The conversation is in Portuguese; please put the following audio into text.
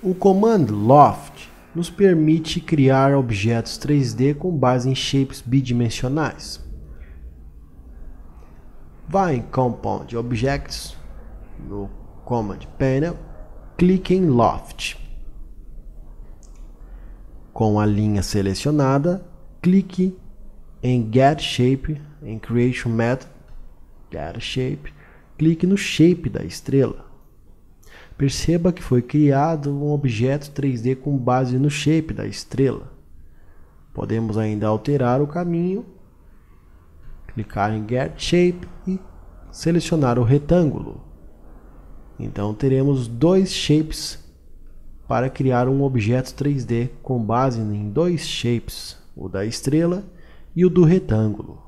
O comando loft nos permite criar objetos 3D com base em shapes bidimensionais. Vá em Compound Objects, no Command Panel, clique em Loft. Com a linha selecionada, clique em Get Shape, em Creation Method, Get Shape, clique no Shape da estrela. Perceba que foi criado um objeto 3D com base no shape da estrela. Podemos ainda alterar o caminho, clicar em Get Shape e selecionar o retângulo. Então teremos dois shapes para criar um objeto 3D com base em dois shapes, o da estrela e o do retângulo.